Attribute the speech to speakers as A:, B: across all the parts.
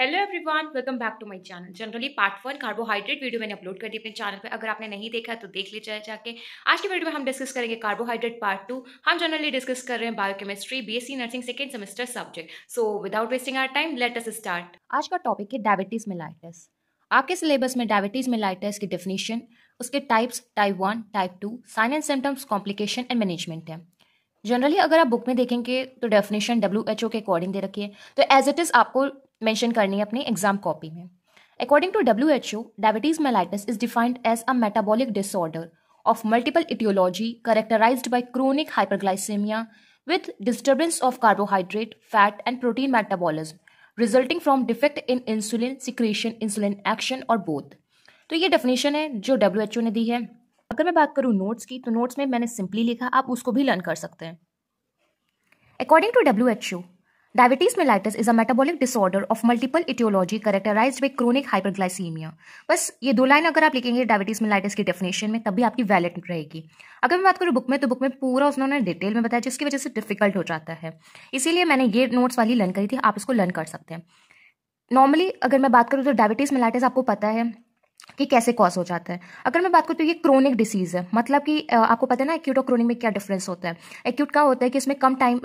A: hello everyone welcome back to my channel generally part one carbohydrate video मैंने upload कर दी अपने channel पे अगर आपने नहीं देखा तो देख लीजिए जाके आज की वीडियो में हम डिस्कस करेंगे कार्बोहाइड्रेट पार्ट टू हम जनरली डिस्कस कर रहे हैं biochemistry BSc nursing second semester subject so without wasting our time let us start आज का टॉपिक है डायबिटीज मिलाइटिस आपके सिलेबस में डायबिटीज मिलाइटिस की डेफिनेशन उसके types type one type two sign and symptoms complication and management है generally अगर आप बुक में देखेंगे तो डेफिनेशन डब्ल्यू एच ओ के अकॉर्डिंग दे रखी है तो एज इट इज़ आपको मैंशन करनी है अपनी एग्जाम कॉपी में according to W H O diabetes mellitus is defined as a metabolic disorder of multiple aetiology characterize by chronic hyperglycaemia with disturbance of carbohydrate fat and protein metabolism resulting from defect in insulin secretion insulin action और both तो ये definition है जो W H ओ ने दी है अगर मैं बात करूँ नोट्स की तो नोट्स में मैंने सिंपली लिखा आप उसको भी लर्न कर सकते हैं according to W H O diabetes mellitus is a metabolic disorder of multiple aetiology characterize by chronic hyperglycaemia बस ये दो लाइन अगर आप लिखेंगे डायबिटीज मिलाइटिस की डेफिनेशन में तभी आपकी वैलिड रहेगी अगर मैं बात करूँ बुक में तो बुक में पूरा उन्होंने डिटेल में बताया जिसकी वजह से डिफिकल्ट हो जाता है इसीलिए मैंने ये नोट्स वाली लर्न करी थी आप इसको लर्न कर सकते हैं नॉर्मली अगर मैं बात करूँ तो डायबिटीज मिलाइटिस आपको पता है कि कैसे कॉज हो जाता है अगर मैं बात करूँ तो ये क्रोनिक डिसीज़ है मतलब कि आपको पता है ना एक्यूट और क्रोनिक में क्या डिफरेंस होता है एक्यूट का होता है कि इसमें कम टाइम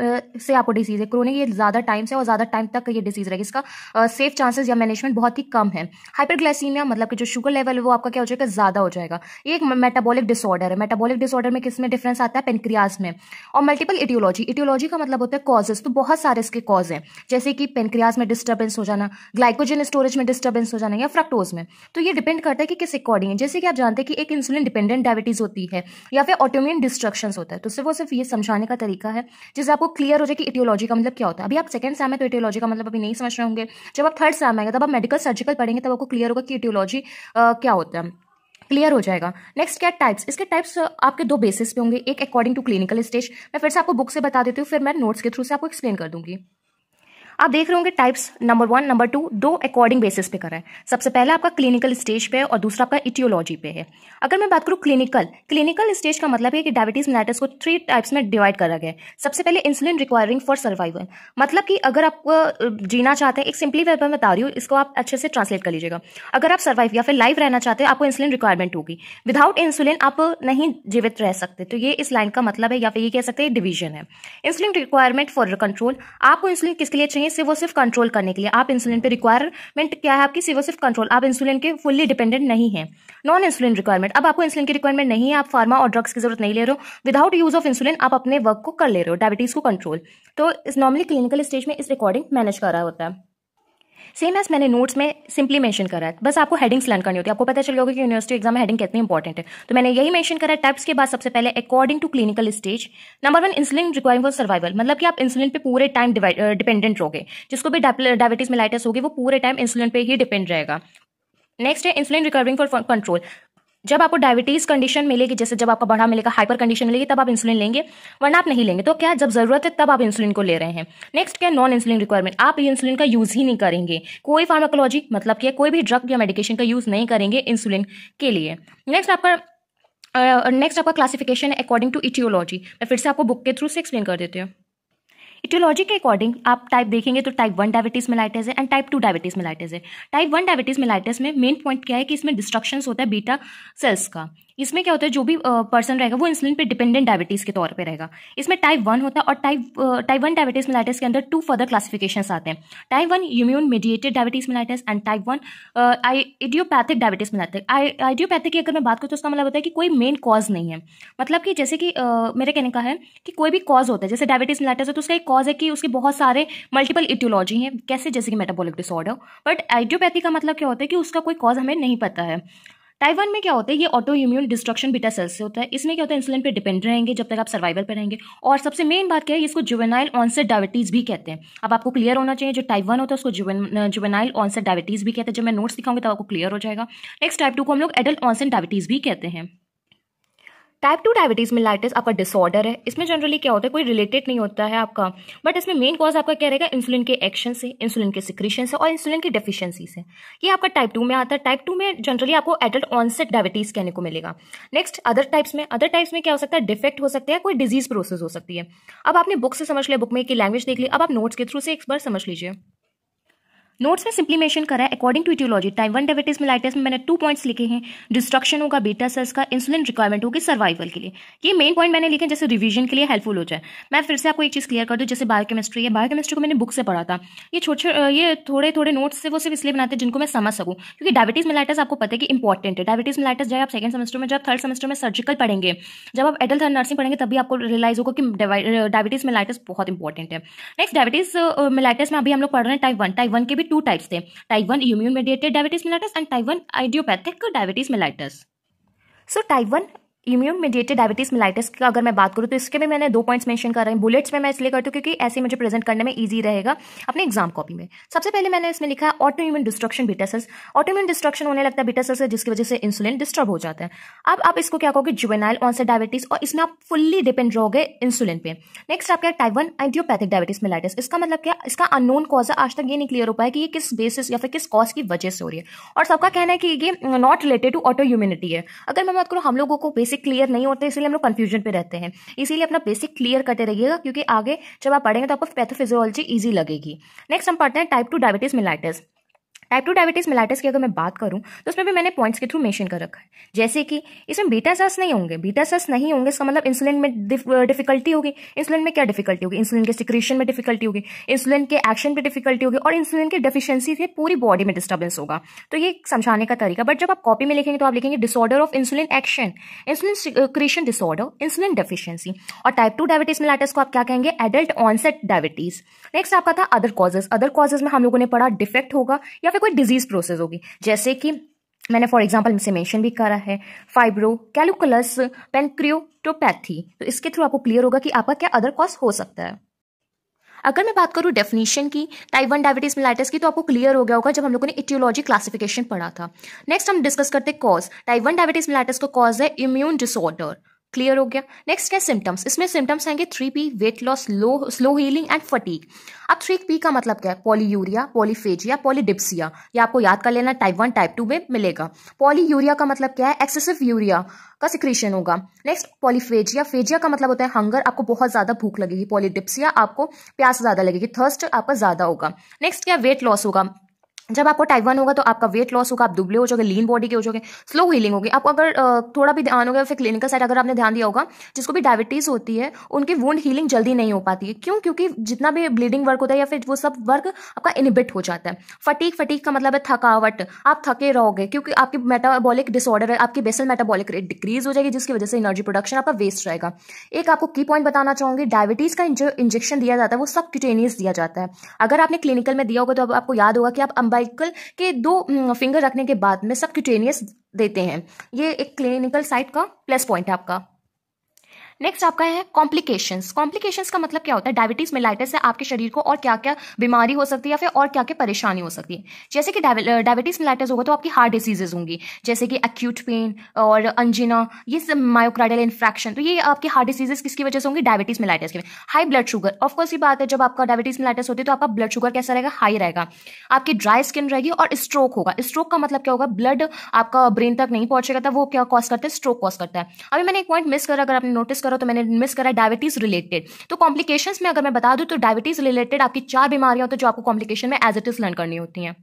A: से आपको डिसीज़ है क्रोनिक ये ज़्यादा टाइम से और ज़्यादा टाइम तक ये डिसीज़ रहेगी इसका सेफ चांसेस या मैनेजमेंट बहुत ही कम है हाइपरग्लाइसीमिया मतलब कि जो शुगर लेवल है वो आपका क्या हो जाएगा ज़्यादा हो जाएगा ये एक मेटाबॉलिक डिसऑर्डर है मेटाबॉलिक डिसऑर्डर में किस में डिफरेंस आता है पेनक्रियाज में और मल्टीपल इटियोलॉजी इटियोलॉजी का मतलब होता है कॉजेज तो बहुत सारे इसके कॉज हैं जैसे कि पेनक्रियाज में डिस्टर्बेंस हो जाना ग्लाइकोजन स्टोरेज में डिस्टर्बेंस हो जाना या फ्रक्टोज में तो ये डिपेंड करता है कि किस अकॉर्डिंग है जैसे कि आप जानते हैं कि एक इंसुलिन डिपेंडेंट डायबिटीज़ होती है या फिर ऑटोम्यून डिस्ट्रक्शन होता है तो सिर्फ वो सिर्फ ये समझाने का तरीका है जिससे आपको क्लियर हो जाए कि इटियोलॉजी का मतलब क्या होता है अभी आप सेकंड सैम है तो इटियोलॉजी का मतलब अभी नहीं समझ रहे होंगे जब आप थर्ड सैम आएंगे तब आप मेडिकल सर्जिकल पढ़ेंगे तब आपको क्लियर होगा कि इटियोलॉजी क्या होता है क्लियर हो जाएगा नेक्स्ट क्या टाइप्स इसके टाइप्स आपके दो बेसिस पे होंगे एक अकॉर्डिंग टू क्लिनिकल स्टेज मैं फिर से आपको बुक से बता देती हूँ फिर मैं नोट्स के थ्रू से आपको एक्सप्लेन कर दूंगी आप देख रहे होंगे types number one number two दो अकॉर्डिंग बेसिस पे रहे हैं सबसे पहला आपका क्लिनिकल स्टेज पे है और दूसरा आपका इटियोलॉजी पे है अगर मैं बात करूँ क्लिनिकल क्लिनिकल स्टेज का मतलब है कि डायबिटीज मिलाइटिस को थ्री टाइप्स में डिवाइड करा गया है सबसे पहले इंसुलिन रिक्वायरिंग फॉर सर्वाइवल मतलब कि अगर आप जीना चाहते हैं एक सिंपली वे मैं बता रही हूँ इसको आप अच्छे से ट्रांसलेट कर लीजिएगा अगर आप सर्वाइव या फिर लाइव रहना चाहते हैं आपको इंसुलिन रिक्वायरमेंट होगी विदाउट इंसुलिन आप नहीं जीवित रह सकते तो ये इस लाइन का मतलब है या फिर ये कह सकते हैं डिवीजन है इंसुलिन रिक्वायरमेंट फॉर कंट्रोल आपको इंसुलिन किसके लिए चाहिए है सिर्फ वो सिर्फ कंट्रोल करने के लिए आप इंसुलिन पे रिक्वायरमेंट क्या है आपकी सिर्फ सिर्फ कंट्रोल आप इंसुलिन के फुल्ली डिपेंडेंट नहीं है नॉन इंसुलिन रिक्वायरमेंट अब आपको इंसुलिन की रिक्वायरमेंट नहीं है आप फार्मा और ड्रग्स की जरूरत नहीं ले रहे हो विदाउट यूज ऑफ इंसुलिन आप अपने वर्क को कर ले रहे हो डायबिटीज को कंट्रोल तो इस नॉर्मली क्लिनिकल स्टेज में इस रिकॉर्डिंग मैनेज करा होता है सेम एज मैंने नोट्स में सिंपली मेंशन करा है बस आपको हेडिंग्स लर्न करनी होती है आपको पता चल गया होगा कि यूनिवर्सिटी एग्जाम में हेडिंग कितनी इंपॉर्टेंट है तो मैंने यही मेंशन करा टाइप्स के बाद सबसे पहले according to clinical stage number one insulin requiring for survival मतलब कि आप इंसुलिन पे पूरे टाइम डिपेंडेंट रहोगे जिसको भी डायबिटीज मिलाइटस होगी वो पूरे टाइम इंसुलिन पे ही डिपेंड रहेगा नेक्स्ट है इंसुलिन रिकवरिंग फॉर कंट्रोल जब आपको डायबिटीज़ कंडीशन मिलेगी जैसे जब आपका बढ़ा मिलेगा हाइपर कंडीशन मिलेगी तब आप इंसुलिन लेंगे वरना आप नहीं लेंगे तो क्या जब ज़रूरत है तब आप इंसुलिन को ले रहे हैं नेक्स्ट क्या नॉन इंसुलिन रिक्वायरमेंट आप इंसुलिन का यूज़ ही नहीं करेंगे कोई फार्माकोलॉजी मतलब क्या कोई भी ड्रग या मेडिकेशन का यूज़ नहीं करेंगे इंसुलिन के लिए नेक्स्ट आपका नेक्स्ट uh, आपका क्लासिफिकेशन है अकॉर्डिंग टू इटियोलॉजी मैं फिर से आपको बुक के थ्रू से एक्सप्लेन कर देती हूँ इटियोलॉजी के अकॉर्डिंग आप टाइप देखेंगे तो टाइप वन डायबिटीज मिलाइटिस है and type two diabetes mellitus है टाइप वन डायबिटीज मिलाइटिस में मेन पॉइंट क्या है कि इसमें डिस्ट्रक्शन होता है बीटा सेल्स का इसमें क्या होता है जो भी पर्सन रहेगा वो इंसुलिन पे डिपेंडेंट डायबिटीज के तौर पे रहेगा इसमें टाइप वन होता है और type type one diabetes mellitus के अंदर टू फर्दर क्लासिफिकेशन आते हैं type one immune mediated diabetes mellitus and type one idiopathic diabetes mellitus idiopathic की अगर मैं बात करूँ तो उसका मतलब होता है कि कोई मेन कॉज नहीं है मतलब कि जैसे कि uh, मेरे कहने का है कि कोई भी कॉज होता है जैसे डायबिटीज मिलाइटिस है तो उसका एक कॉज है कि उसके बहुत सारे मल्टीपल इटियोलॉजी हैं कैसे जैसे कि मेटाबॉलिक डिसऑर्डर बट आइडियोपैथी का मतलब क्या होता है कि उसका कोई कॉज हमें नहीं पता है वन में क्या होता है ये autoimmune destruction beta cells से होता है इसमें क्या होता है इंसुलिन पे डिपेंड रहेंगे जब तक आप सर्वाइवल पर रहेंगे और सबसे मेन बात क्या है इसको जुवेनाइल ऑनसेट डायबिटीज़ भी कहते हैं अब आपको क्लियर होना चाहिए जो टाइप वन होता है उसको जुवेनाइल ऑनसेट डायबिटीज़ भी कहते हैं जब मैं नोट्स दिखाऊंगी तो आपको क्लियर हो जाएगा नेक्स्ट टाइप टू को हम लोग एडल्ट ऑनसेट डायबिटीज़ भी कहते हैं टाइप टू डायबिटीज मिलाइटिस आपका डिसऑर्डर है इसमें जनरली क्या होता है कोई रिलेटेड नहीं होता है आपका बट इसमें मेन कॉज आपका क्या रहेगा इंसुलिन के एक्शन से इंसुलिन के सिक्रीशन से और इंसुलिन की डेफिशिएंसी से ये आपका टाइप टू में आता है टाइप टू में जनरली आपको एडल्ट ऑनसेट डायबिटीज कहने को मिलेगा नेक्स्ट अदर टाइप्स में अदर टाइप्स में क्या हो सकता है डिफेक्ट हो सकता है कोई डिजीज प्रोसेस हो सकती है अब आपने बुक से समझ लिया बुक में एक लैंग्वेज देख ली अब आप नोट्स के थ्रू से एक बार समझ लीजिए नोट्स में सिंप्लीमेशन करा है according to aetiology type one diabetes mellitus में मैंने टू पॉइंट्स लिखे हैं डिस्ट्रक्शन होगा बीटा सेल्स का इंसुलिन रिक्वायरमेंट होगी सर्वाइवल के लिए ये मेन पॉइंट मैंने लिखे जैसे रिवीजन के लिए हेल्पफुल हो जाए मैं फिर से आपको एक चीज़ क्लियर कर दूँ जैसे बायोकेमिस्ट्री है बायोकेमिस्ट्री को मैंने बुक से पढ़ा था ये छोटे ये थोड़े थोड़े नोट्स से वो सिर्फ इसलिए बनाते हैं जिनको मैं समझ सकूँ क्योंकि डायबिटीज मिलाइटस आपको पता है कि इंपॉर्टेंट है डायबिटीज मिलाइटस जब आप सेकंड सेमेस्टर में जब थर्ड सेमेस्टर में सर्जिकल पढ़ेंगे जब आप एडल्ट नर्सिंग पढ़ेंगे तभी आपको रियलाइज होगा कि डायबिटीज मिलाइटिस बहुत इंपॉर्टेंट है नेक्स्ट डायबिटीज मिलाइटिस में अभी हम लोग पढ़ रहे हैं टाइप वन टाइप वन के भी टू टाइप्स थे type one immune mediated diabetes mellitus and type one idiopathic diabetes mellitus so type one immune mediated diabetes mellitus की अगर मैं बात करूँ तो इसके भी मैंने दो पॉइंट्स मेंशन कर रहे हैं बुलेट्स में मैं इसलिए करती हूँ क्योंकि ऐसे मुझे प्रेजेंट करने में ईजी रहेगा अपने एग्जाम कॉपी में सबसे पहले मैंने इसमें लिखा है autoimmune destruction beta cells autoimmune destruction होने लगता है बीटासेल्स जिसकी वजह से इंसुलिन डिस्टर्ब हो जाता है अब आप इसको क्या कहोगे जुवेनाइल ऑनसेट डायबिटीज और इसमें आप फुल्ली डिपेंड रहोगे इंसुलिन पे नेक्स्ट आपका type one idiopathic diabetes mellitus इसका मतलब क्या इसका अननोन कॉज है आज तक ये नहीं क्लियर हो पाया कि ये किस बेसिस या फिर किस कॉज की वजह से हो रही है और सबका कहना है कि ये not related to autoimmunity है अगर मैं बात करूँ हम लोगों को बेसिक बेसिक क्लियर नहीं होते इसलिए हम लोग कन्फ्यूजन पे रहते हैं इसीलिए अपना बेसिक क्लियर करते रहिएगा क्योंकि आगे जब आप पढ़ेंगे तो आपको पैथोफिजियोलॉजी ईजी लगेगी नेक्स्ट हम पढ़ते हैं type two diabetes mellitus type two diabetes mellitus की अगर मैं बात करूँ तो उसमें भी मैंने पॉइंट्स के थ्रू मेंशन कर रखा है जैसे कि इसमें बीटा सेल्स नहीं होंगे बीटा सेल्स नहीं होंगे इसका मतलब इंसुलिन में डिफिकल्टी होगी इंसुलिन में क्या डिफिकल्टी होगी इंसुलिन के सिक्रेशन में डिफिकल्टी होगी इंसुलिन के एक्शन में डिफिकल्टी होगी और इंसुलिन की डिफिशियंसी से पूरी बॉडी में डिस्टर्बेंस होगा तो ये समझाने का तरीका बट जब आप कॉपी में लिखेंगे तो आप लिखेंगे disorder of insulin action insulin creation disorder insulin deficiency और टाइप टू डायबिटीज मिलाइटिस को आप क्या कहेंगे एडल्ट ऑनसेट डायबिटीज नेक्स्ट आपका था अदर कॉजेज अदर कॉजेज में हम लोगों ने पढ़ा डिफेक्ट होगा या फिर पे कोई डिजीज प्रोसेस होगी जैसे कि मैंने फॉर एग्जाम्पल से मेंशन भी करा है फाइब्रो कैलुकुलस पेनक्रियोटोपैथी तो इसके थ्रू आपको क्लियर होगा कि आपका क्या अदर कॉज हो सकता है अगर मैं बात करूं डेफिनेशन की टाइप वन डायबिटीज मिलाइटिस की तो आपको क्लियर हो गया होगा जब हम लोगों ने इटियोलॉजी क्लासिफिकेशन पढ़ा था नेक्स्ट हम डिस्कस करते cause type one diabetes mellitus का कॉज है इम्यून डिसऑर्डर क्लियर हो गया नेक्स्ट है सिम्टम्स इसमें सिम्टम्स आएंगे three P weight loss low slow healing and fatigue अब थ्री पी का मतलब क्या है पॉलीयूरिया पॉलीफेजिया पॉलीडिप्सिया ये आपको याद कर लेना टाइप वन टाइप टू में मिलेगा पॉलीयूरिया का मतलब क्या है एक्सेसिव यूरिया का सिक्रेशन होगा नेक्स्ट पॉलीफेजिया फेजिया का मतलब होता है हंगर आपको बहुत ज्यादा भूख लगेगी पॉलीडिप्सिया आपको प्यास ज्यादा लगेगी थर्स्ट आपका ज्यादा होगा नेक्स्ट क्या वेट लॉस होगा जब आपको टाइप वन होगा तो आपका वेट लॉस होगा आप दुबले हो जाओगे लीन बॉडी के हो जाओगे स्लो हीलिंग होगी आप अगर थोड़ा भी ध्यान होगा फिर क्लिनिकल साइड अगर आपने ध्यान दिया होगा जिसको भी डायबिटीज होती है उनकी वुंड हीलिंग जल्दी नहीं हो पाती है क्यों क्योंकि जितना भी ब्लीडिंग वर्क होता है या फिर वो सब वर्क आपका इनिबिट हो जाता है फटीक फटीक का मतलब है थकावट आप थके रहोगे क्योंकि आपकी मेटाबॉलिक डिसऑर्डर है आपकी बेसल मेटाबॉलिक रेट डिक्रीज हो जाएगी जिसकी वजह से एनर्जी प्रोडक्शन आपका वेस्ट रहेगा एक आपको की पॉइंट बताना चाहूंगी डायबिटीज का जो इंजेक्शन दिया जाता है वो सब क्यूटेनियस दिया जाता है अगर आपने क्लिनिकल में दिया होगा तो आपको याद होगा कि आप अंबा सर्वाइकल के दो फिंगर रखने के बाद में सबक्यूटेनियस देते हैं ये एक क्लिनिकल साइट का प्लस पॉइंट है आपका नेक्स्ट आपका है कॉम्प्लिकेशंस कॉम्प्लिकेशंस का मतलब क्या होता है डायबिटीज मिलाइटिस से आपके शरीर को और क्या क्या बीमारी हो सकती है या फिर और क्या क्या परेशानी हो सकती है जैसे कि डायबिटीज मिलाइटिस होगा तो आपकी हार्ट डिजीजेज होंगी जैसे कि एक्यूट पेन और अंजिना ये सब मायोक्राइडल इन्फ्रैक्शन तो ये आपकी हार्ट डिसीजेस किसकी वजह से होंगी डायबिटीज मिलाइटिस की हाई ब्लड शुगर ऑफकोर्स ये बात है जब आपका डायबिटीज मिलाइटिस होती है तो आपका ब्लड शुगर कैसा रहेगा हाई रहेगा आपकी ड्राई स्किन रहेगी और स्ट्रोक होगा स्ट्रोक का मतलब क्या होगा ब्लड आपका ब्रेन तक नहीं पहुंचेगा था वो क्या कॉज करता है स्ट्रोक कॉज करता है अभी मैंने एक पॉइंट मिस करा अगर आपने नोटिस कर करो तो मैंने मिस करा डायबिटीज़ रिलेटेड तो कॉम्प्लिकेशन में अगर मैं बता दूँ तो डायबिटीज़ रिलेटेड आपकी चार बीमारियां तो जो आपको कॉम्प्लिकेशन में एज इट इज़ लर्न करनी होती हैं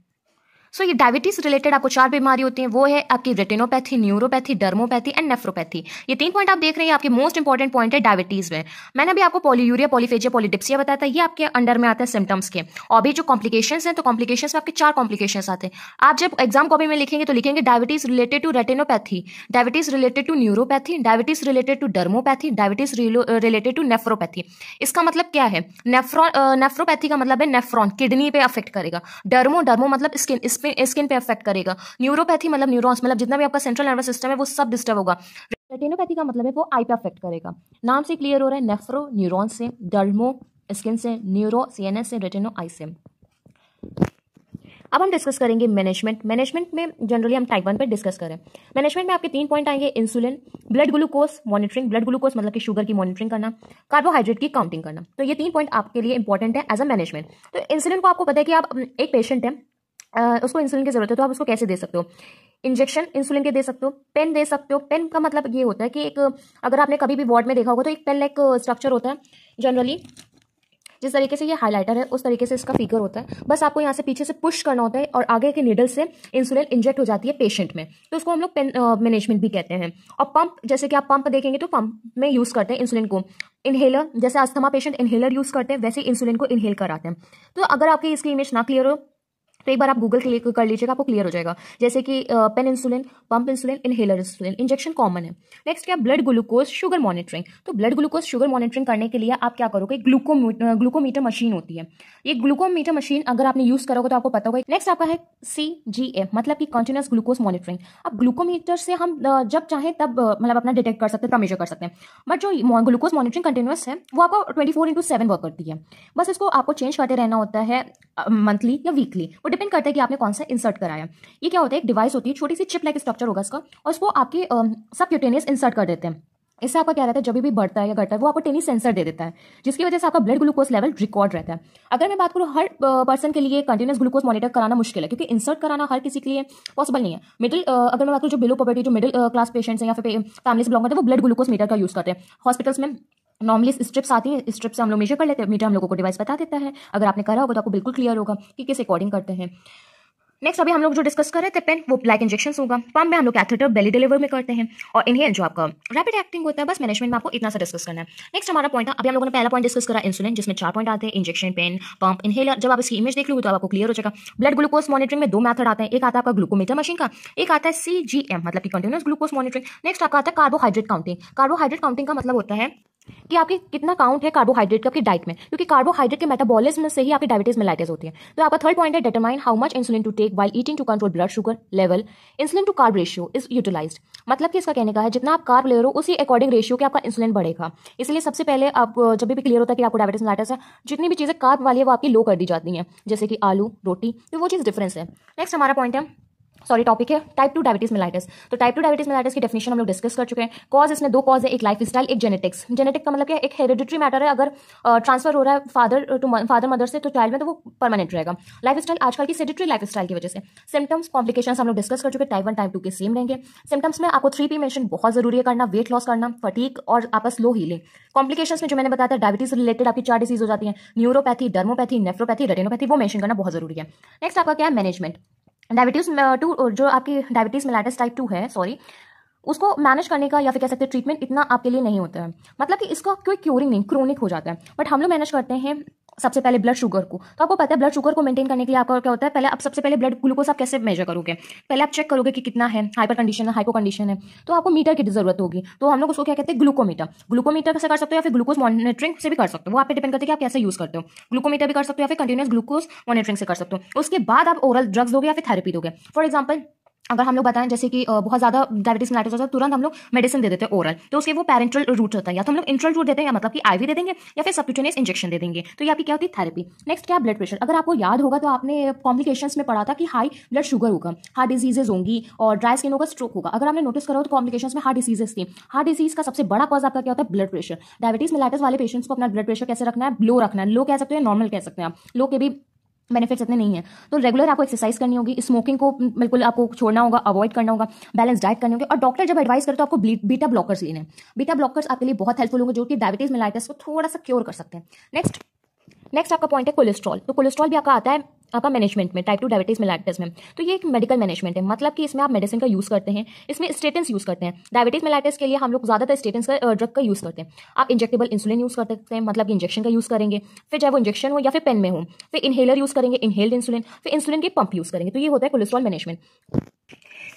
A: सो ये डायबिटीज रिलेटेड आपको चार बीमारी होती हैं वो है आपकी retinopathy neuropathy dermopathy and nephropathy ये तीन पॉइंट आप देख रहे हैं आपके मोस्ट इंपॉर्टेंट पॉइंट है डायबिटीज में मैंने अभी आपको पॉलीयूरिया पॉलीफेजिया पॉलीडिप्सिया बताया था ये आपके अंडर में आते हैं सिम्टम्स के और भी जो कॉम्प्लीकेशन है तो कॉम्प्लीकेशन में आपके चार कॉम्प्लीकेशन आते हैं आप जब एग्जाम कॉपी में लिखेंगे तो लिखेंगे diabetes related to retinopathy diabetes related to neuropathy diabetes related to dermopathy diabetes related to nephropathy इसका मतलब क्या है नेफ्रो नेफ्रोपैथी uh, का मतलब है नेफ्रॉन किडनी पे अफेक्ट करेगा डर्मो डर्मो मतलब स्किन स्किन पे अफेक्ट करेगा न्यूरोपैथी मतलब न्यूरॉन्स मतलब जितना भी आपका सेंट्रल नर्वस सिस्टम है वो सब डिस्टर्ब होगा रेटिनोपैथी का मतलब है वो आई पे अफेक्ट करेगा नाम से क्लियर हो रहा है नेफ्रो न्यूरोन से डर्मो स्किन से न्यूरो सीएनएस से रेटिनो आई से अब हम डिस्कस करेंगे मैनेजमेंट मैनेजमेंट में जनरली हम टाइप वन पर डिस्कस करें मैनेजमेंट में आपके तीन पॉइंट आएंगे insulin blood glucose monitoring blood glucose मतलब कि शुगर की मॉनिटरिंग करना कार्बोहाइड्रेट की काउंटिंग करना तो ये तीन पॉइंट आपके लिए इंपॉर्टेंट है एज अ मैनेजमेंट तो इंसुलिन को आपको पता है कि आप एक पेशेंट है उसको इंसुलिन की ज़रूरत है तो आप उसको कैसे दे सकते हो इंजेक्शन इंसुलिन के दे सकते हो पेन दे सकते हो पेन का मतलब ये होता है कि एक अगर आपने कभी भी वार्ड में देखा होगा तो एक पेन लाइक स्ट्रक्चर होता है जनरली जिस तरीके से ये हाईलाइटर है उस तरीके से इसका फिगर होता है बस आपको यहाँ से पीछे से पुश करना होता है और आगे के नीडल से इंसुलिन इंजेक्ट हो जाती है पेशेंट में तो उसको हम लोग पेन मैनेजमेंट भी कहते हैं और पंप जैसे कि आप पंप देखेंगे तो पंप में यूज़ करते हैं इंसुलिन को इन्हेलर जैसे अस्थमा पेशेंट इन्हेलर यूज़ करते हैं वैसे इंसुलिन को इनहेल कराते हैं तो अगर आपकी इसकी इमेज ना क्लियर हो तो एक बार आप गूगल क्लिक कर लीजिएगा आपको क्लियर हो जाएगा जैसे कि pen insulin pump insulin inhaler insulin injection common है नेक्स्ट क्या ब्लड ग्लूकोज शुगर मॉनिटरिंग तो ब्लड ग्लूकोज शुगर मॉनिटरिंग करने के लिए आप क्या करोगे एक ग्लूकोमीटर ग्लूकोमीटर मशीन होती है ये ग्लूकोमीटर मशीन अगर आपने यूज करोगे तो आपको पता होगा नेक्स्ट आपका है सी जी एफ मतलब कि कंटिन्यूस ग्लूकोज मॉनिटरिंग अब ग्लूकोमीटर से हम जब चाहें तब मतलब अपना डिटेक्ट कर सकते हैं मेजर कर सकते हैं बट जो ग्लूकोज मॉनिटरिंग कंटिन्यूस है वो आपको twenty four into seven work करती है बस इसको आपको चेंज करते रहना होता है मंथली या वीकली वो डिपेंड करता है कि आपने कौन सा इंसर्ट कराया ये क्या होता है एक डिवाइस होती है छोटी सी चिप लाइक स्ट्रक्चर होगा इसका और उसको आपके सब क्यूटेनियस इंसर्ट कर देते हैं इससे आपका क्या रहता है जब भी बढ़ता है या घटता है वो आपको टेनिस सेंसर दे देता है जिसकी वजह से आपका ब्लड ग्लूकोज लेवल रिकॉर्ड रहता है अगर मैं बात करूँ हर पर्सन के लिए कंटिन्यूस ग्लूकोज मॉनिटर कराना मुश्किल है क्योंकि इंसर्ट कराना हर किसी के लिए पॉसिबल नहीं है मिडिल अगर मैं बात करूँ जो बिलो पॉपर्टी जो मिडिल क्लास पेशेंट्स हैं या फिर फैमिली से बिलोंग करते हैं वो ब्लड ग्लूकोज मीटर का यूज़ करते हैं हॉस्पिटल्स में नॉर्मली स्ट्रिप्स आती है स्ट्रिप से हम लोग मेजर कर लेते हैं मीटर हम लोगों को डिवाइस बता देता है अगर आपने करा होगा तो आपको बिल्कुल क्लियर होगा कि किस अकॉर्डिंग करते हैं नेक्स्ट अभी हम लोग जो डिस्कस कर रहे थे पेन वो ब्लैक इंजेक्शन होगा पंप में हम लोग कैथेटर बेली डिलीवर में करते हैं और इन्हेल जो आपका रैपिड एक्टिंग होता है बस मैनेजमेंट में आपको इतना सा डिस्कस करना है नेक्स्ट हमारा पॉइंट है अभी हम लोगों ने पहला पॉइंट डिस्कस करा इंसुलिन जिसमें चार पॉइंट आते हैं इंजेक्शन पेन पंप इनहेल जब आप इसकी इमेज देख लो तो आपको क्लियर हो जाएगा ब्लड ग्लूकोज मॉनिटरिंग में दो मैथड आते हैं एक आता है आपका ग्लूकोमीटर मशीन का एक आता है सी मतलब कि कंटिन्यूस ग्लूकोज मॉनिटरिंग नेक्स्ट आपका आता है कार्बोहाइड्रेट काउंटिंग कार्बोहाइड्रेट काउंटिंग का मतलब होता है कि आपके कितना काउंट है कार्बोहाइड्रेट का आपकी डाइट में क्योंकि कार्बोहाइड्रेट के मेटाबॉलिज्म से ही आपकी डायबिटीज मिलाइटिस होती है तो आपका थर्ड पॉइंट है determine how much insulin to take while eating to control blood sugar level insulin to carb ratio is utilize मतलब कि इसका कहने का है जितना आप कार्ब ले रहे हो उसी अकॉर्डिंग रेशियो के आपका इंसुलिन बढ़ेगा इसलिए सबसे पहले आप जब भी क्लियर होता है कि आपको डायबिटीज मिलाइटिस है जितनी भी चीज़ें कार्ब वाली है वो आपकी लो कर दी जाती हैं जैसे कि आलू रोटी तो वो चीज़ डिफरेंस है नेक्स्ट हमारा पॉइंट है सॉरी टॉपिक है टाइप टू डायबिटीज मिलाइटिस तो टाइप टू डायबिटीज मिलाइटिस की डेफिनेशन हम लोग डिस्कस कर चुके हैं कॉज इसमें दो कॉज है एक लाइफ स्टाइल एक जेनेटिक्स जेनेटिक का मतलब क्या एक हेरिडिटरी मैटर है अगर ट्रांसफर हो रहा है फादर टू फादर मदर से तो चाइल्ड में तो वो परमानेंट रहेगा लाइफ स्टाइल आजकल की सेडिटरी लाइफ स्टाइल की वजह से सिम्टम्स कॉम्प्लिकेशन हम लोग डिस्कस कर चुके हैं टाइप वन टाइप टू के सेम रहेंगे सिम्टम्स में आपको थ्री पी मेंशन बहुत जरूरी है करना वेट लॉस करना फटीक और आपस लो हीलिंग कॉम्प्लिकेशन में जो मैंने बताया था डायबिटीज रिलेटेड आपकी चार डिजीज हो जाती है न्यूरोपैथी डर्मोपैथी नेफ्रोपैथी रेटिनोपैथी वो मेंशन करना बहुत जरूरी है नेक्स्ट आपका क्या है मैनेजमेंट डायबिटीज टू जो आपकी डायबिटीज मेलाइटिस टाइप टू है सॉरी उसको मैनेज करने का या फिर कह सकते हैं ट्रीटमेंट इतना आपके लिए नहीं होता है मतलब कि इसका कोई क्योरिंग नहीं क्रोनिक हो जाता है बट हम लोग मैनेज करते हैं सबसे पहले ब्लड शुगर को तो आपको पता है ब्लड शुगर को मेंटेन करने के लिए आपका क्या होता है पहले आप सबसे पहले ब्लड ग्लूकोज आप कैसे मेजर करोगे पहले आप चेक करोगे कि कितना है हाइपर कंडीशन है हाइपो कंडीशन है तो आपको मीटर की जरूरत होगी तो हम लोग उसको क्या कहते हैं ग्लूकोमीटर ग्लूकोमीटर से कर सकते हो या फिर ग्लूकोज मॉनिटरिंग से भी कर सकते हो वो आप डिपेंड करते हैं कि आप कैसे यूज करते हो ग्लूकोमीटर भी कर सकते हो या फिर कंटिन्यूस ग्लूकोज मॉनिटरिंग से कर सकते हो उसके बाद आप ओरल ड्रग्स दोगे या फिर थेरेपी दोगे फॉर एग्जाम्पल अगर हम लोग बताएं जैसे कि बहुत ज़्यादा डायबिटीज मिलाइटिस होता है तुरंत हम लोग मेडिसिन दे देते हैं ओरल तो उसके वो पेरेंट्रल रूट होता है या तो हम लोग इंट्रल रूट देते हैं मतलब कि आईवी दे देंगे या फिर सब्यूटेनियस इंजेक्शन दे देंगे तो ये आपकी क्या होती है थेरेपी नेक्स्ट क्या ब्लड प्रेशर अगर आपको याद होगा तो आपने कॉम्प्लिकेशन में पढ़ा था कि हाई ब्लड शुगर होगा हार्ट डिजीजेज होंगी और ड्राई स्किन होगा स्ट्रोक होगा अगर आपने नोटिस करो तो कॉम्प्लिकेशन में हार्ट डिजीजेस थी हार्ट डिजीज का सबसे बड़ा कॉज आपका क्या होता है ब्लड प्रेशर डायबिटीज मिलाइटिस वाले पेशेंट्स को अपना ब्लड प्रेशर कैसे रखना है लो रखना है लो कह सकते हैं नॉर्मल कह सकते हैं आप लो के भी बेनिफिट्स इतने नहीं है तो रेगुलर आपको एक्सरसाइज करनी होगी स्मोकिंग को बिल्कुल आपको छोड़ना होगा अवॉइड करना होगा बैलेंस डाइट करनी होगी और डॉक्टर जब एडवाइस करते तो आपको बीटा ब्लॉकर्स लेने बीटा ब्लॉकर्स आपके लिए बहुत हेल्पफुल होंगे जो कि डायबिटीज मिलाइटिस को थोड़ा सा क्योर कर सकते हैं नेक्स्ट नेक्स्ट आपका पॉइंट है कोलेस्ट्रॉल तो कोलेस्ट्रॉल भी आपका आता है आपका मैनेजमेंट में टाइप टू डायबिटीज़ में में तो ये एक मेडिकल मैनेजमेंट है मतलब कि इसमें आप मेडिसिन का यूज़ करते हैं इसमें स्टेटेंस यूज़ करते हैं डायबिटीज़ में के लिए हम लोग ज़्यादातर स्टेटेंस का ड्रग का यूज़ करते हैं आप इंजेक्टेबल इंसुलिन यूज़ कर सकते हैं मतलब कि इंजेक्शन का यूज़ करेंगे फिर चाहे वो इंजेक्शन हो या फिर पेन में हो फिर इनहेलर यूज़ करेंगे इनहेल्ड इंसुलिन फिर इंसुलिन के पंप यूज़ करेंगे तो ये होता है cholesterol management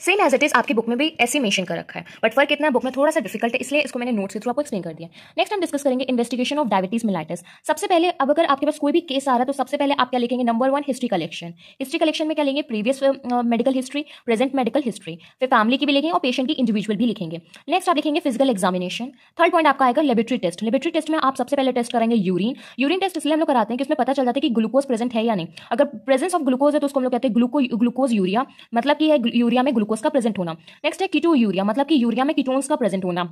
A: same as it is आपकी बुक में भी ऐसे मेंशन कर रखा है बट फर्क इतना बुक में थोड़ा सा डिफिकल्ट है इसलिए इसको मैंने नोट्स के थ्रू आपको एक्सप्लेन कर दिया नेक्स्ट हम डिस्कस करेंगे इन्वेस्टिगेशन ऑफ डायबिटीज मिलाइटिस सबसे पहले अब अगर आपके पास कोई भी केस आ रहा है तो सबसे पहले आप क्या लिखेंगे number one history collection history collection में क्या लेंगे previous medical history present medical history फिर फैमिली की भी लिखेंगे और पेशेंट की इंडिविजुअल भी लिखेंगे नेक्स्ट आप लिखेंगे फिजिकल एग्जामिनेशन थर्ड पॉइंट आपका आएगा लेबोरेटरी टेस्ट लेबोरेटरी टेस्ट में आप सबसे पहले टेस्ट करेंगे यूरिन यूरिन टेस्ट इसलिए हम लोग कराते हैं कि उसमें पता चल जाता है कि ग्लूकोज प्रेजेंट है या नहीं अगर प्रेजेंस ऑफ ग्लूकोज है तो उसको हम लोग कहते हैं ग्लूकोज यूरिया मतलब कि है यूरिया में ग्लूकोज ग्लूकोज का प्रेजेंट होना नेक्स्ट है कीटो यूरिया मतलब कि यूरिया में कीटोन्स का प्रेजेंट होना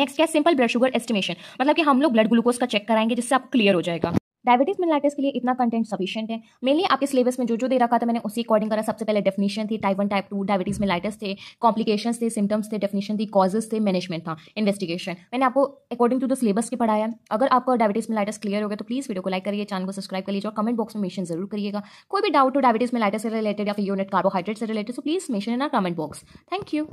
A: नेक्स्ट क्या सिंपल ब्लड शुगर एस्टिमेशन मतलब कि हम लोग ब्लड ग्लूकोज का चेक कराएंगे जिससे आप क्लियर हो जाएगा डायबिटीज मिलाइटिस के लिए इतना कंटेंट सफिशियंट है मेनली आपके सिलेबस में जो जो दे रखा था मैंने उसी अकॉर्डिंग करा सबसे पहले डेफिनेशन थी type one type two diabetes mellitus थे कॉम्प्लिकेशन थे सिम्टम्स थे डेफिनेशन थी कॉजेज थे मैनेजमेंट था इन्वेस्टिगेशन मैंने आपको अकॉर्डिंग टू द सिलेबस के पढ़ाया अगर आपको डायबिटीज मिलाइटिस क्लियर हो गया तो प्लीज़ वीडियो को लाइक करिए चैनल को सब्सक्राइब कर लीजिए और कमेंट बॉक्स में मेशन जरूर करिएगा कोई भी डाउट हो डायबिटीज मिलाइटिस से रिलेटेड या फिर यूनिट कार्बोहाइड्रेट से related so please mention in our comment box thank you